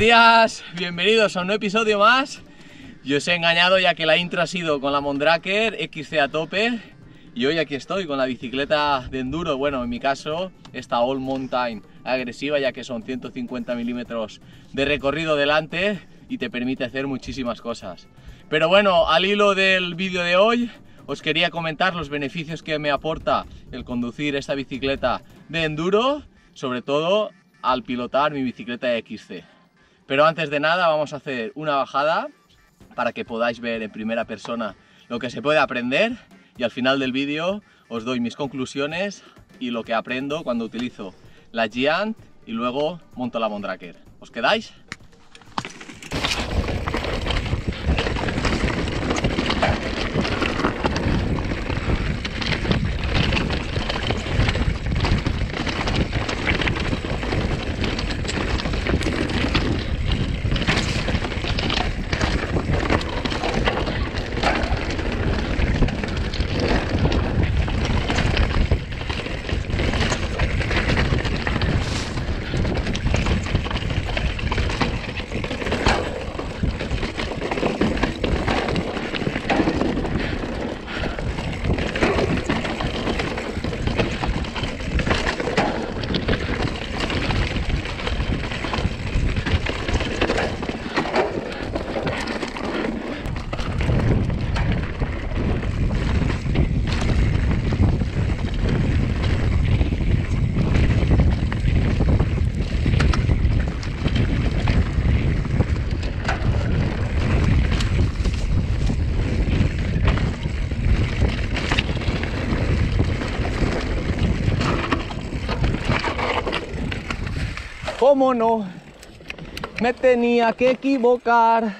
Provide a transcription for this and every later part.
días, bienvenidos a un episodio más. Yo os he engañado ya que la intro ha sido con la Mondraker XC a tope y hoy aquí estoy con la bicicleta de enduro, bueno en mi caso esta All Mountain agresiva ya que son 150 milímetros de recorrido delante y te permite hacer muchísimas cosas. Pero bueno, al hilo del vídeo de hoy os quería comentar los beneficios que me aporta el conducir esta bicicleta de enduro, sobre todo al pilotar mi bicicleta XC. Pero antes de nada vamos a hacer una bajada para que podáis ver en primera persona lo que se puede aprender y al final del vídeo os doy mis conclusiones y lo que aprendo cuando utilizo la Giant y luego monto la Mondraker. ¿Os quedáis? ¿Cómo no? Me tenía que equivocar.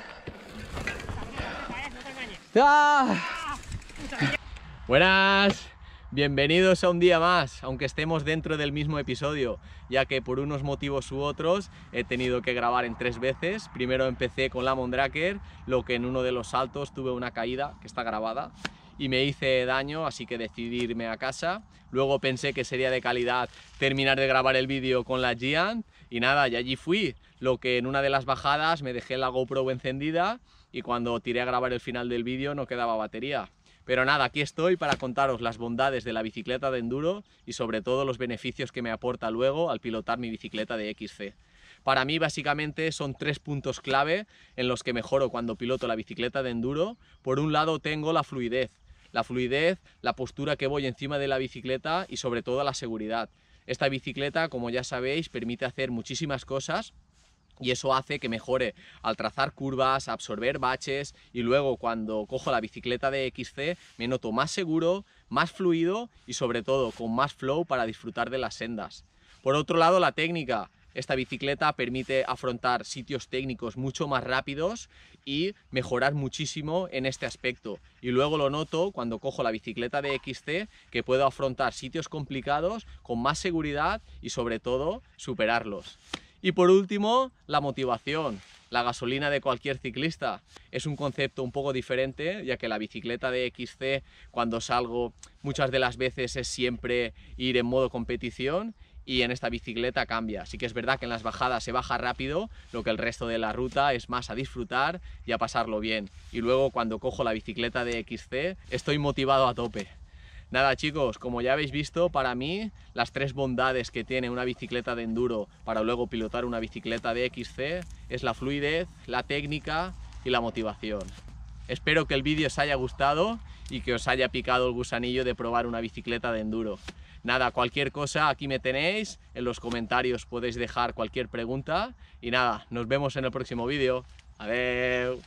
Ah. Buenas, bienvenidos a un día más, aunque estemos dentro del mismo episodio, ya que por unos motivos u otros he tenido que grabar en tres veces. Primero empecé con la Mondraker, lo que en uno de los saltos tuve una caída que está grabada y me hice daño, así que decidí irme a casa. Luego pensé que sería de calidad terminar de grabar el vídeo con la Giant, y nada, y allí fui, lo que en una de las bajadas me dejé la GoPro encendida y cuando tiré a grabar el final del vídeo no quedaba batería. Pero nada, aquí estoy para contaros las bondades de la bicicleta de enduro y sobre todo los beneficios que me aporta luego al pilotar mi bicicleta de XC. Para mí básicamente son tres puntos clave en los que mejoro cuando piloto la bicicleta de enduro. Por un lado tengo la fluidez, la fluidez, la postura que voy encima de la bicicleta y sobre todo la seguridad. Esta bicicleta, como ya sabéis, permite hacer muchísimas cosas y eso hace que mejore al trazar curvas, absorber baches y luego cuando cojo la bicicleta de XC me noto más seguro, más fluido y sobre todo con más flow para disfrutar de las sendas. Por otro lado la técnica, esta bicicleta permite afrontar sitios técnicos mucho más rápidos y mejorar muchísimo en este aspecto. Y luego lo noto cuando cojo la bicicleta de XC que puedo afrontar sitios complicados con más seguridad y sobre todo superarlos. Y por último, la motivación. La gasolina de cualquier ciclista es un concepto un poco diferente, ya que la bicicleta de XC, cuando salgo, muchas de las veces es siempre ir en modo competición y en esta bicicleta cambia. Así que es verdad que en las bajadas se baja rápido, lo que el resto de la ruta es más a disfrutar y a pasarlo bien. Y luego cuando cojo la bicicleta de XC estoy motivado a tope. Nada chicos, como ya habéis visto, para mí las tres bondades que tiene una bicicleta de enduro para luego pilotar una bicicleta de XC es la fluidez, la técnica y la motivación. Espero que el vídeo os haya gustado y que os haya picado el gusanillo de probar una bicicleta de enduro. Nada, cualquier cosa aquí me tenéis, en los comentarios podéis dejar cualquier pregunta y nada, nos vemos en el próximo vídeo. Adiós.